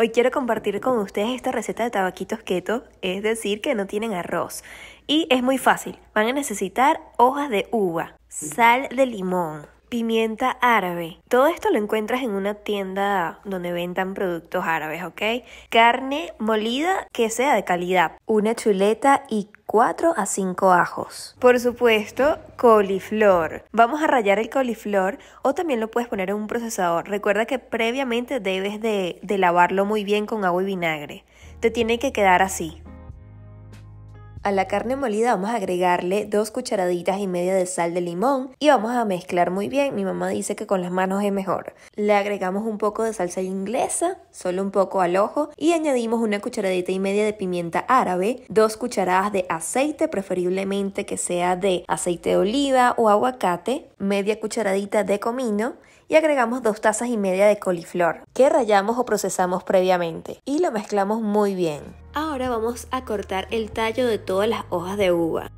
Hoy quiero compartir con ustedes esta receta de tabaquitos keto, es decir, que no tienen arroz. Y es muy fácil, van a necesitar hojas de uva, sal de limón, pimienta árabe. Todo esto lo encuentras en una tienda donde vendan productos árabes, ¿ok? Carne molida que sea de calidad, una chuleta y 4 a 5 ajos. Por supuesto, coliflor. Vamos a rayar el coliflor o también lo puedes poner en un procesador. Recuerda que previamente debes de, de lavarlo muy bien con agua y vinagre. Te tiene que quedar así. A la carne molida vamos a agregarle dos cucharaditas y media de sal de limón y vamos a mezclar muy bien. Mi mamá dice que con las manos es mejor. Le agregamos un poco de salsa inglesa, solo un poco al ojo, y añadimos una cucharadita y media de pimienta árabe, dos cucharadas de aceite, preferiblemente que sea de aceite de oliva o aguacate, media cucharadita de comino y agregamos dos tazas y media de coliflor que rallamos o procesamos previamente y lo mezclamos muy bien. Ahora vamos a cortar el tallo de todas las hojas de uva.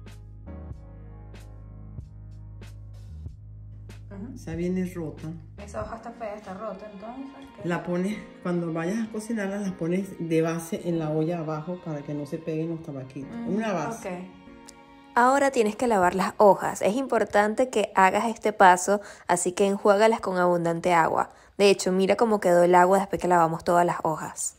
se viene rota. Esa hoja está fea, está rota, entonces. La pones, cuando vayas a cocinarla, la pones de base en la olla abajo para que no se peguen los tabaquitos. Mm, Una base. Ahora tienes que lavar las hojas. Es importante que hagas este paso, así que enjuágalas con abundante agua. De hecho, mira cómo quedó el agua después que lavamos todas las hojas.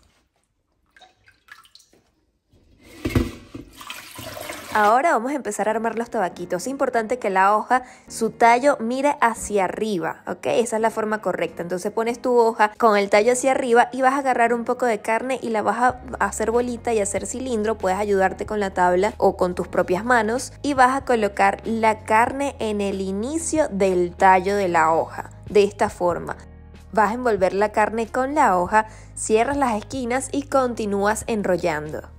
Ahora vamos a empezar a armar los tabaquitos. Es importante que la hoja, su tallo, mire hacia arriba, ¿ok? Esa es la forma correcta. Entonces pones tu hoja con el tallo hacia arriba y vas a agarrar un poco de carne y la vas a hacer bolita y hacer cilindro. Puedes ayudarte con la tabla o con tus propias manos y vas a colocar la carne en el inicio del tallo de la hoja. De esta forma vas a envolver la carne con la hoja, cierras las esquinas y continúas enrollando.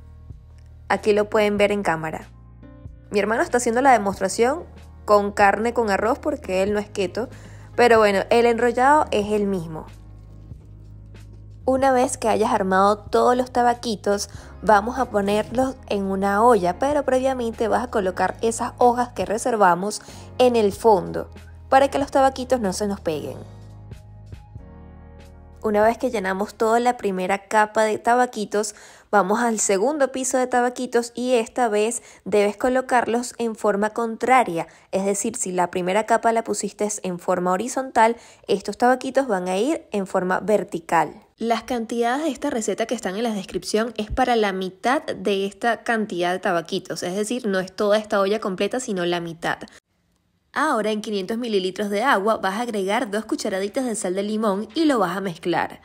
Aquí lo pueden ver en cámara. Mi hermano está haciendo la demostración con carne con arroz porque él no es keto, pero bueno, el enrollado es el mismo. Una vez que hayas armado todos los tabaquitos, vamos a ponerlos en una olla, pero previamente vas a colocar esas hojas que reservamos en el fondo para que los tabaquitos no se nos peguen. Una vez que llenamos toda la primera capa de tabaquitos, vamos al segundo piso de tabaquitos y esta vez debes colocarlos en forma contraria. Es decir, si la primera capa la pusiste en forma horizontal, estos tabaquitos van a ir en forma vertical. Las cantidades de esta receta que están en la descripción es para la mitad de esta cantidad de tabaquitos, es decir, no es toda esta olla completa, sino la mitad. Ahora en 500 mililitros de agua vas a agregar dos cucharaditas de sal de limón y lo vas a mezclar.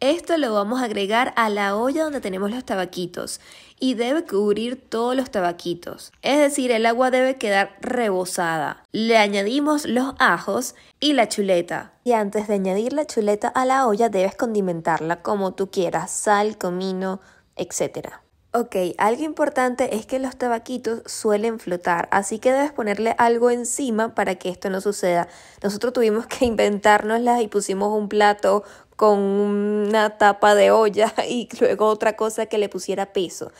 Esto lo vamos a agregar a la olla donde tenemos los tabaquitos y debe cubrir todos los tabaquitos. Es decir, el agua debe quedar rebosada. Le añadimos los ajos y la chuleta. Y antes de añadir la chuleta a la olla debes condimentarla como tú quieras, sal, comino, etcétera. Ok, algo importante es que los tabaquitos suelen flotar, así que debes ponerle algo encima para que esto no suceda. Nosotros tuvimos que inventárnoslas y pusimos un plato con una tapa de olla y luego otra cosa que le pusiera peso.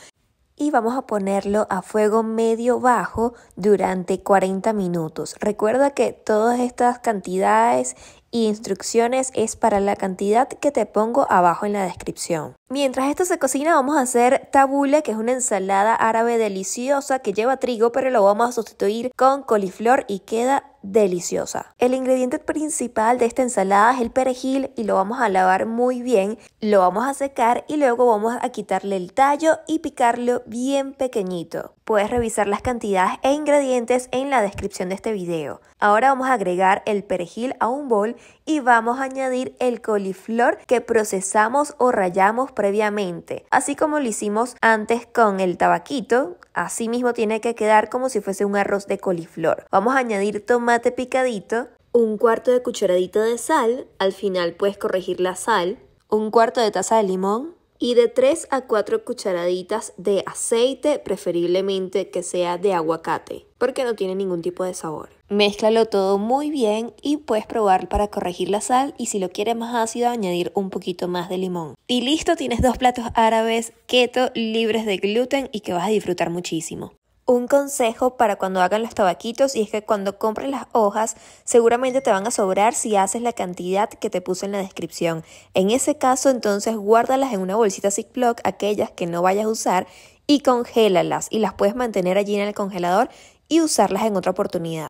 Y vamos a ponerlo a fuego medio bajo durante 40 minutos. Recuerda que todas estas cantidades e instrucciones es para la cantidad que te pongo abajo en la descripción. Mientras esto se cocina vamos a hacer tabule, que es una ensalada árabe deliciosa que lleva trigo, pero lo vamos a sustituir con coliflor y queda deliciosa. El ingrediente principal de esta ensalada es el perejil y lo vamos a lavar muy bien, lo vamos a secar y luego vamos a quitarle el tallo y picarlo bien pequeñito. Puedes revisar las cantidades e ingredientes en la descripción de este video. Ahora vamos a agregar el perejil a un bol y vamos a añadir el coliflor que procesamos o rallamos previamente, así como lo hicimos antes con el tabaquito, así mismo tiene que quedar como si fuese un arroz de coliflor. Vamos a añadir tomate picadito, un cuarto de cucharadita de sal, al final puedes corregir la sal, un cuarto de taza de limón, y de 3 a 4 cucharaditas de aceite, preferiblemente que sea de aguacate, porque no tiene ningún tipo de sabor. Mézclalo todo muy bien y puedes probar para corregir la sal y si lo quieres más ácido añadir un poquito más de limón. Y listo, tienes dos platos árabes keto libres de gluten y que vas a disfrutar muchísimo un consejo para cuando hagan los tabaquitos y es que cuando compres las hojas seguramente te van a sobrar si haces la cantidad que te puse en la descripción. En ese caso entonces guárdalas en una bolsita Ziploc, aquellas que no vayas a usar y congélalas y las puedes mantener allí en el congelador y usarlas en otra oportunidad.